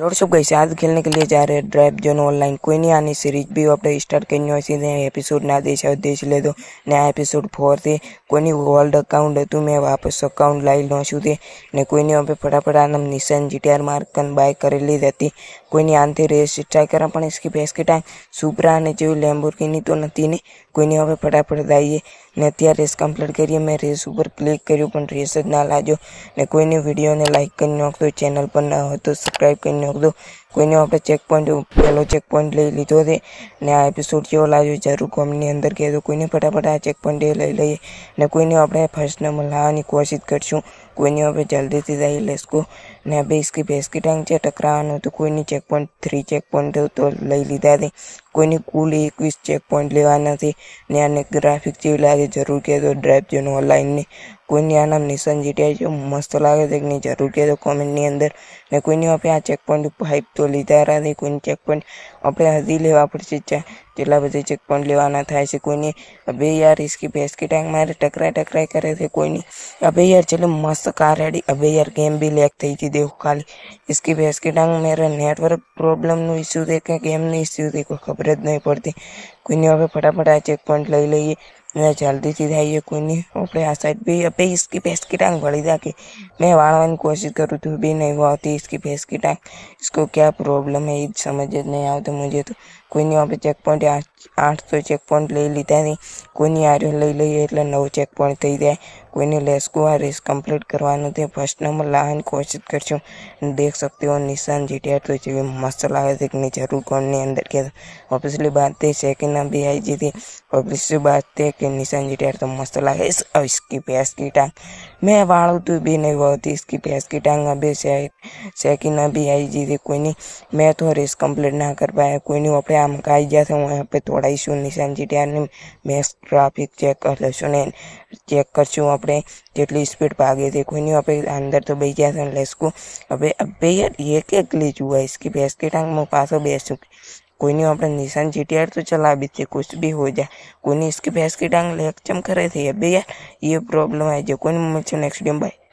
लोडसअप गई आज खेलने के लिए जा रहे हैं ड्राइव जोन ऑनलाइन कोई नहीं आनी सीरीज भी अपने स्टार्ट करनी हो सीधे एपिसोड ना देखा देख ले दो नया एपिसोड फोर थे कोई नहीं वर्ल्ड अकाउंट है तू मैं वापस अकाउंट लाई लो छू थे तो ने कोई नहीं फटाफट आना Nissan G T R mark buy कर ली जाती कोई नहीं आनती रेस ट्राई करा पड़े इसकी बेस के टाइम सुपरा ने जो लैम्बोर की नहीं तो नती नहीं कोई नहीं फटाफट जाइए ને ત્યાં રેસ કમ્પ્લીટ કરીએ મેં રેસ ઉપર ક્લિક કર્યું પણ રેસ જ ના લાગ્યો ને કોઈને વિડીયોને લાઇક કરી નાખતો ચેનલ પર ન હોય તો સબસ્ક્રાઈબ કરી નાખતો કોઈ નવો આપણે ચેકપોઇન્ટો પહેલો ચેકપોઇન્ટ લઈ લીધો છે ને આ એપિસોડ કેવો લાગ્યો જરૂર કોમેન્ટ ની અંદર કેજો કોઈને फटाफट આ ચેકપોઇન્ટ લે લઈ ને કોઈ નવો આપણે ફર્સ્ટ નો મલ હાવાની કોશિશ કરશું કોઈ નવો આપણે જલ્દીથી જઈએ લેટ્સ ગો ને હવે ઇસકે બેસ કે ટાંક ચે ટકરાવાનું તો કોઈની ચેકપોઇન્ટ 3 ચેકપોઇન્ટ તો લઈ લીધા છે કોઈની કુલ 21 ચેકપોઇન્ટ લેવાના છે ને આને ગ્રાફિક જેવી લાગે જરૂર કેજો ડ્રાઇવ જોનો ઓનલાઈન ની कोई या नाम निशान जीटीआई जो मस्त लगे देखनी जरूर कहते कॉमेंट अंदर ने कोई नहीं आ चेक पॉइंट हाइप तो लीधा रहा नहीं कोई चेक पॉइंट अपने हजी लेवा पड़े जला बजे चेक पॉइंट लेवाना था ऐसे कोई नहीं अबे यार इसकी भैंस की टैंक मारे टकराए टकराए करे थे कोई नहीं अबे यार चलो मस्त कार है अबे यार गेम भी लैक थी थी देखो खाली इसकी भैंस की टैंक मेरा नेटवर्क प्रॉब्लम नो इश्यू देखे गेम नहीं इश्यू देखो खबरत नहीं पड़ती कोई नहीं अभी फटाफट आ चेक पॉइंट ले लीए જલ્દીથી થઈ જાય કોઈની આપણે આ સાઈડ બી આપણે ઈસકી ફેસકી ટાંગ ભળી જાકે મેં વાળવાની કોશિશ करूँ तो भी नहीं हुआ होती इसकी फेस की टांग इसको क्या प्रॉब्लम है ये समझ नहीं आवता मुझे तो कोई नया चेक पॉइंट 851 ले लीता नहीं कोई नया ले ली है એટલે નવ ચેક પોઈન્ટ થઈ ગયા કોઈને લે સ્ક્વેરિસ કમ્પ્લીટ કરવા નથી ફર્સ્ટ નંબર લાઈન કોશિશ કર છું અને દેખ સકતો હું નિશન જીટીઆ તો મસ્ત લાગે છે કે જરૂર કોની અંદર કે ઓફિશિયલી ભારતીય સેકન્ડ બીએજી થી ઓબિસ્યુ વાતતે કે નિશન જીટીઆ તો મસ્ત લાગે છે اس સ્કીપ એસકીટ મે વાળું તો બી ન હોય તો સ્કીપ એસકીટંગ અભે સે સેકન્ડ બીએજી થી કોઈ નહીં મે તો રિસ્ક કમ્પ્લીટ ના કર पाया કોઈ નવો અપ ચેક પોઈન્ટ કામ का ગયા છે હું यहाँ पे थोड़ा इशू निशान जी જીટીઆરની મેક્સ ટ્રાફિક ચેક કરી લઈશું ને ચેક કરશું આપણે જેટલી સ્પીડ पर थे कोई नहीं पे अंदर तो बही गया था इसको अबे अबे यार ये क्या ग्लिच हुआ इसकी भैंस के टांग में पास हो कोई नहीं अपने निशान जी जीटीआर तो चला भी थे कुछ भी हो जाए कोई नहीं इसकी भैंस की टांग लेक चमक रहे थे अबे यार ये प्रॉब्लम है जो कोई नहीं मुझे नेक्स्ट डेम भाई